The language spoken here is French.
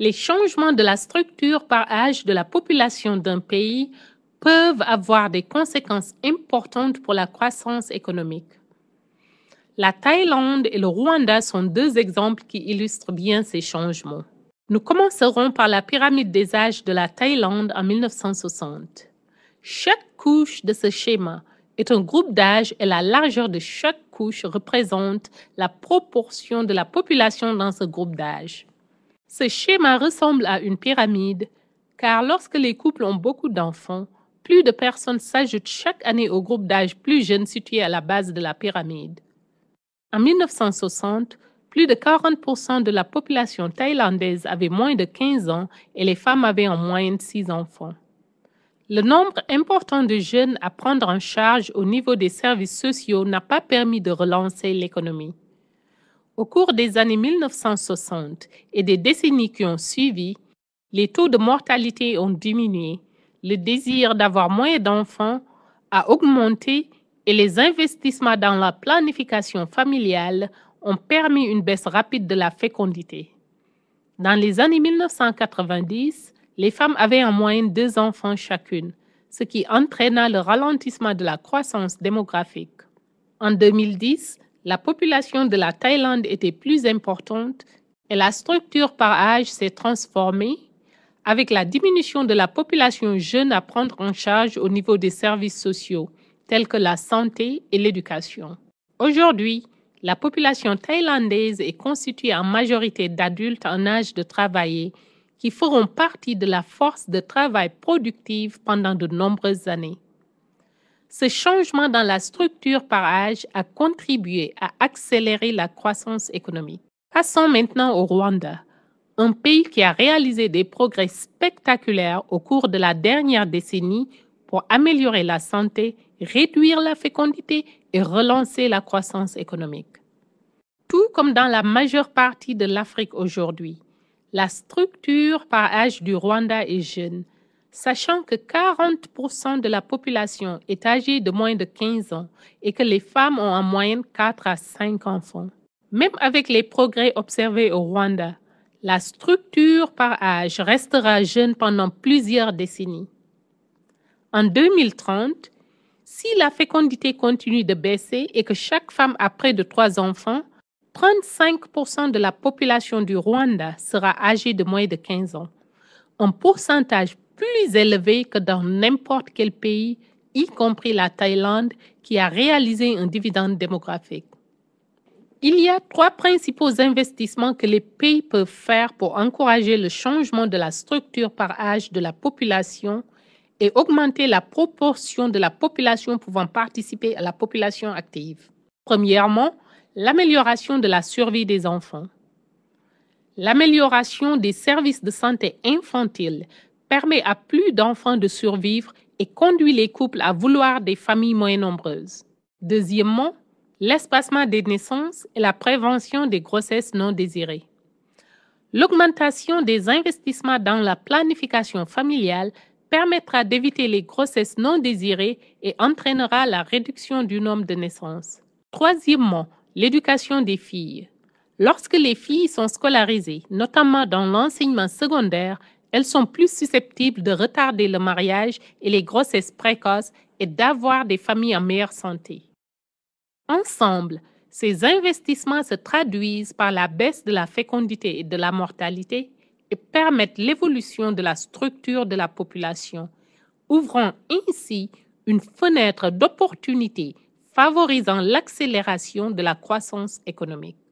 Les changements de la structure par âge de la population d'un pays peuvent avoir des conséquences importantes pour la croissance économique. La Thaïlande et le Rwanda sont deux exemples qui illustrent bien ces changements. Nous commencerons par la pyramide des âges de la Thaïlande en 1960. Chaque couche de ce schéma est un groupe d'âge et la largeur de chaque couche représente la proportion de la population dans ce groupe d'âge. Ce schéma ressemble à une pyramide, car lorsque les couples ont beaucoup d'enfants, plus de personnes s'ajoutent chaque année au groupe d'âge plus jeune situé à la base de la pyramide. En 1960, plus de 40% de la population thaïlandaise avait moins de 15 ans et les femmes avaient en moyenne 6 enfants. Le nombre important de jeunes à prendre en charge au niveau des services sociaux n'a pas permis de relancer l'économie. Au cours des années 1960 et des décennies qui ont suivi, les taux de mortalité ont diminué, le désir d'avoir moins d'enfants a augmenté et les investissements dans la planification familiale ont permis une baisse rapide de la fécondité. Dans les années 1990, les femmes avaient en moyenne deux enfants chacune, ce qui entraîna le ralentissement de la croissance démographique. En 2010, la population de la Thaïlande était plus importante et la structure par âge s'est transformée avec la diminution de la population jeune à prendre en charge au niveau des services sociaux, tels que la santé et l'éducation. Aujourd'hui, la population thaïlandaise est constituée en majorité d'adultes en âge de travailler qui feront partie de la force de travail productive pendant de nombreuses années. Ce changement dans la structure par âge a contribué à accélérer la croissance économique. Passons maintenant au Rwanda, un pays qui a réalisé des progrès spectaculaires au cours de la dernière décennie pour améliorer la santé, réduire la fécondité et relancer la croissance économique. Tout comme dans la majeure partie de l'Afrique aujourd'hui, la structure par âge du Rwanda est jeune, Sachant que 40% de la population est âgée de moins de 15 ans et que les femmes ont en moyenne 4 à 5 enfants. Même avec les progrès observés au Rwanda, la structure par âge restera jeune pendant plusieurs décennies. En 2030, si la fécondité continue de baisser et que chaque femme a près de 3 enfants, 35% de la population du Rwanda sera âgée de moins de 15 ans, un pourcentage plus élevé que dans n'importe quel pays, y compris la Thaïlande, qui a réalisé un dividende démographique. Il y a trois principaux investissements que les pays peuvent faire pour encourager le changement de la structure par âge de la population et augmenter la proportion de la population pouvant participer à la population active. Premièrement, l'amélioration de la survie des enfants. L'amélioration des services de santé infantile permet à plus d'enfants de survivre et conduit les couples à vouloir des familles moins nombreuses. Deuxièmement, l'espacement des naissances et la prévention des grossesses non désirées. L'augmentation des investissements dans la planification familiale permettra d'éviter les grossesses non désirées et entraînera la réduction du nombre de naissances. Troisièmement, l'éducation des filles. Lorsque les filles sont scolarisées, notamment dans l'enseignement secondaire, elles sont plus susceptibles de retarder le mariage et les grossesses précoces et d'avoir des familles en meilleure santé. Ensemble, ces investissements se traduisent par la baisse de la fécondité et de la mortalité et permettent l'évolution de la structure de la population, ouvrant ainsi une fenêtre d'opportunité favorisant l'accélération de la croissance économique.